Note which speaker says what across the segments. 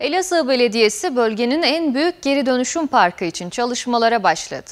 Speaker 1: Elazığ Belediyesi bölgenin en büyük geri dönüşüm parkı için çalışmalara başladı.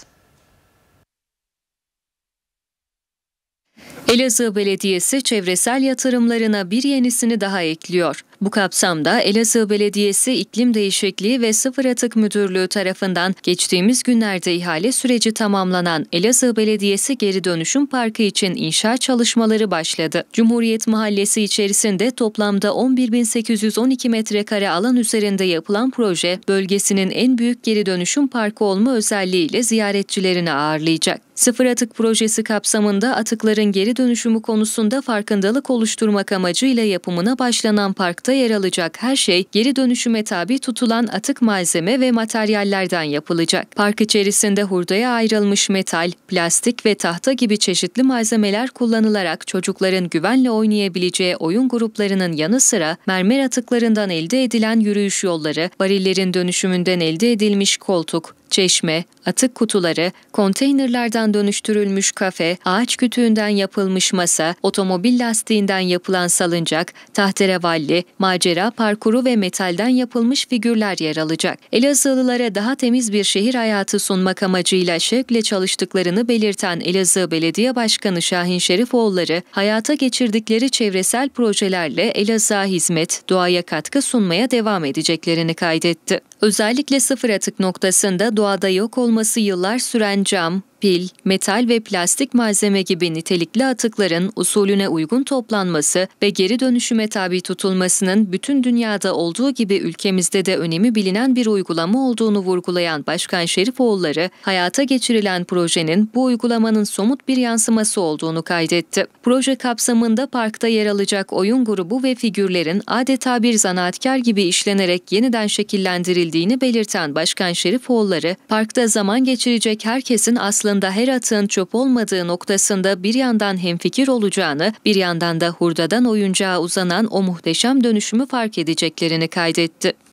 Speaker 1: Elazığ Belediyesi çevresel yatırımlarına bir yenisini daha ekliyor. Bu kapsamda Elazığ Belediyesi İklim Değişikliği ve Sıfır Atık Müdürlüğü tarafından geçtiğimiz günlerde ihale süreci tamamlanan Elazığ Belediyesi Geri Dönüşüm Parkı için inşa çalışmaları başladı. Cumhuriyet Mahallesi içerisinde toplamda 11.812 metrekare alan üzerinde yapılan proje, bölgesinin en büyük geri dönüşüm parkı olma özelliğiyle ziyaretçilerini ağırlayacak. Sıfır Atık Projesi kapsamında atıkların geri dönüşümü konusunda farkındalık oluşturmak amacıyla yapımına başlanan parkta yer alacak her şey geri dönüşüme tabi tutulan atık malzeme ve materyallerden yapılacak. Park içerisinde hurdaya ayrılmış metal, plastik ve tahta gibi çeşitli malzemeler kullanılarak çocukların güvenle oynayabileceği oyun gruplarının yanı sıra mermer atıklarından elde edilen yürüyüş yolları, barillerin dönüşümünden elde edilmiş koltuk, çeşme, atık kutuları, konteynerlerden dönüştürülmüş kafe, ağaç kütüğünden yapılmış masa, otomobil lastiğinden yapılan salıncak, tahterevalli, macera parkuru ve metalden yapılmış figürler yer alacak. Elazığlılara daha temiz bir şehir hayatı sunmak amacıyla şevkle çalıştıklarını belirten Elazığ Belediye Başkanı Şahin Şerifoğulları, hayata geçirdikleri çevresel projelerle Elazığ'a hizmet, doğaya katkı sunmaya devam edeceklerini kaydetti. Özellikle sıfır atık noktasında doğa doğada yok olması yıllar süren cam, pil, metal ve plastik malzeme gibi nitelikli atıkların usulüne uygun toplanması ve geri dönüşüme tabi tutulmasının bütün dünyada olduğu gibi ülkemizde de önemi bilinen bir uygulama olduğunu vurgulayan Başkan Şerifoğulları, hayata geçirilen projenin bu uygulamanın somut bir yansıması olduğunu kaydetti. Proje kapsamında parkta yer alacak oyun grubu ve figürlerin adeta bir zanaatkar gibi işlenerek yeniden şekillendirildiğini belirten Başkan Şerifoğulları, parkta zaman geçirecek herkesin aslında aslında her atın çöp olmadığı noktasında bir yandan hemfikir olacağını, bir yandan da hurdadan oyuncağa uzanan o muhteşem dönüşümü fark edeceklerini kaydetti.